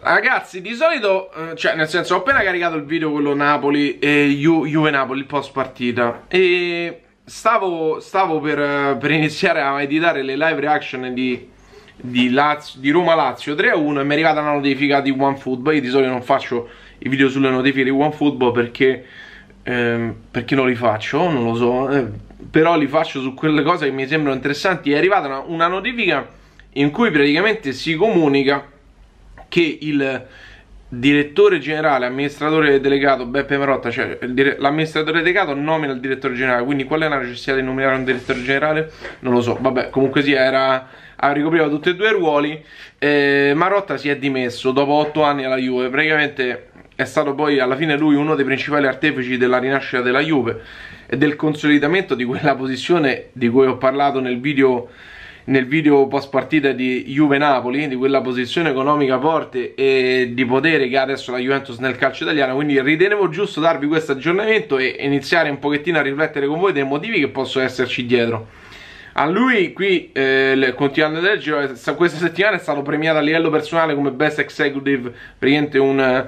Ragazzi, di solito, eh, cioè nel senso, ho appena caricato il video quello Napoli e Ju Juve-Napoli post partita e stavo, stavo per, eh, per, iniziare a editare le live reaction di, di, di Roma-Lazio 3-1 e mi è arrivata una notifica di OneFootball, io di solito non faccio i video sulle notifiche di OneFootball perché, ehm, perché non li faccio, non lo so, eh, però li faccio su quelle cose che mi sembrano interessanti, è arrivata una, una notifica in cui praticamente si comunica che il direttore generale, amministratore delegato Beppe Marotta, cioè l'amministratore delegato nomina il direttore generale, quindi qual è la necessità di nominare un direttore generale? Non lo so, vabbè, comunque sì, era, ricopriva tutti e due i ruoli, eh, Marotta si è dimesso dopo 8 anni alla Juve, praticamente è stato poi alla fine lui uno dei principali artefici della rinascita della Juve e del consolidamento di quella posizione di cui ho parlato nel video nel video post partita di Juve-Napoli, di quella posizione economica forte e di potere che ha adesso la Juventus nel calcio italiano, quindi ritenevo giusto darvi questo aggiornamento e iniziare un pochettino a riflettere con voi dei motivi che possono esserci dietro. A lui qui, eh, continuando a leggere, questa settimana è stato premiato a livello personale come Best Executive, praticamente un eh,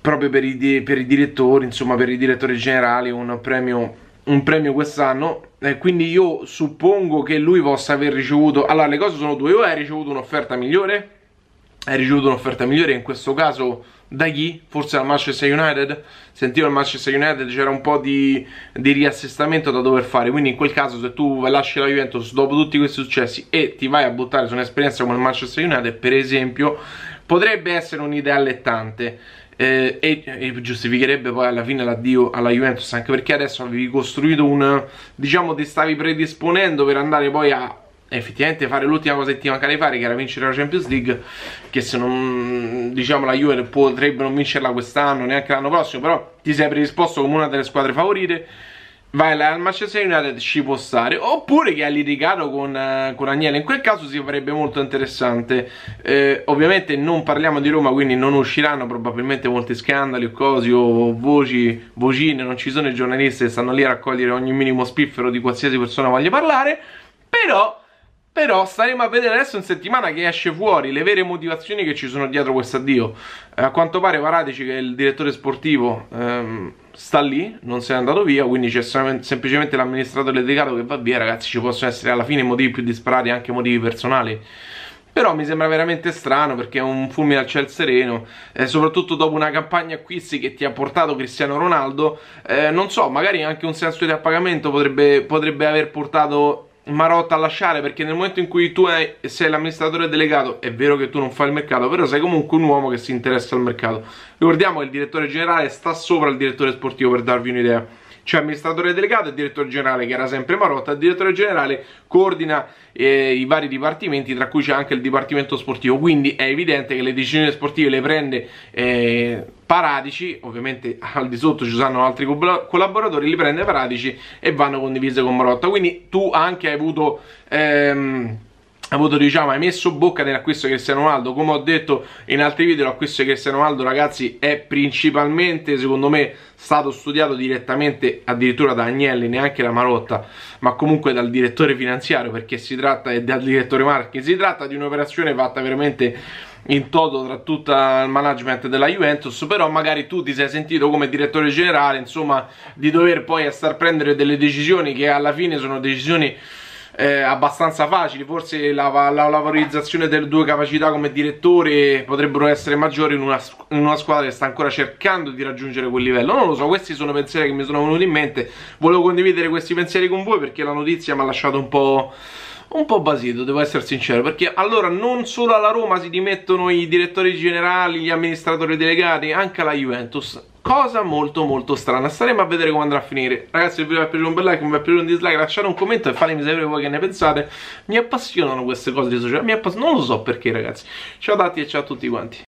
proprio per i, per i direttori, insomma per i direttori generali, un premio un premio quest'anno eh, quindi io suppongo che lui possa aver ricevuto allora le cose sono due o hai ricevuto un'offerta migliore hai ricevuto un'offerta migliore in questo caso da chi? Forse al Manchester United? Sentivo al Manchester United c'era un po' di, di, riassestamento da dover fare Quindi in quel caso se tu lasci la Juventus dopo tutti questi successi E ti vai a buttare su un'esperienza come il Manchester United per esempio Potrebbe essere un'idea allettante eh, e, e, giustificherebbe poi alla fine l'addio alla Juventus anche perché adesso avevi costruito un diciamo ti stavi predisponendo per andare poi a effettivamente fare l'ultima cosa che ti manca di fare che era vincere la Champions League che se non diciamo la Juve potrebbe non vincerla quest'anno neanche l'anno prossimo però ti sei predisposto come una delle squadre favorite Vai, là, al Manchester United ci può stare Oppure che ha litigato con, uh, con Agnello In quel caso si farebbe molto interessante eh, Ovviamente non parliamo di Roma Quindi non usciranno probabilmente molti scandali o cose O voci, vocine Non ci sono i giornalisti che stanno lì a raccogliere ogni minimo spiffero Di qualsiasi persona voglia parlare Però però staremo a vedere adesso in settimana che esce fuori le vere motivazioni che ci sono dietro questo addio. Eh, a quanto pare Paratici, che è il direttore sportivo, ehm, sta lì, non se n'è andato via, quindi c'è sem semplicemente l'amministratore delegato che va via, ragazzi, ci possono essere alla fine motivi più disparati, anche motivi personali. Però mi sembra veramente strano perché è un fulmine al ciel sereno, eh, soprattutto dopo una campagna acquisti che ti ha portato Cristiano Ronaldo, eh, non so, magari anche un senso di appagamento potrebbe, potrebbe aver portato marotta a lasciare perché nel momento in cui tu hai, sei l'amministratore delegato è vero che tu non fai il mercato, però sei comunque un uomo che si interessa al mercato. Ricordiamo che il direttore generale sta sopra il direttore sportivo per darvi un'idea c'è cioè, amministratore delegato e direttore generale che era sempre Marotta, il direttore generale coordina eh, i vari dipartimenti tra cui c'è anche il dipartimento sportivo, quindi è evidente che le decisioni sportive le prende eh, Paradici, ovviamente al di sotto ci saranno altri collaboratori, li prende Paradici e vanno condivise con Marotta, quindi tu anche hai avuto... Ehm, ha avuto diciamo hai messo bocca nell'acquisto di Cristiano Ronaldo come ho detto in altri video l'acquisto di Cristiano Ronaldo ragazzi è principalmente secondo me stato studiato direttamente addirittura da Agnelli neanche da Marotta ma comunque dal direttore finanziario perché si tratta e dal direttore Marchi si tratta di un'operazione fatta veramente in toto tra tutto il management della Juventus però magari tu ti sei sentito come direttore generale insomma di dover poi a star prendere delle decisioni che alla fine sono decisioni eh, abbastanza facili forse la, la, la, valorizzazione delle due capacità come direttore potrebbero essere maggiori in una, in una, squadra che sta ancora cercando di raggiungere quel livello non lo so, questi sono pensieri che mi sono venuti in mente volevo condividere questi pensieri con voi perché la notizia mi ha lasciato un po' un po' basito, devo essere sincero, perché allora non solo alla Roma si dimettono i direttori generali, gli amministratori delegati, anche alla Juventus. Cosa molto molto strana, staremo a vedere come andrà a finire Ragazzi se vi va a un bel like, come vi va a un dislike Lasciate un commento e fatemi sapere voi che ne pensate Mi appassionano queste cose di società, mi appass- non lo so perché ragazzi Ciao a tutti e ciao a tutti quanti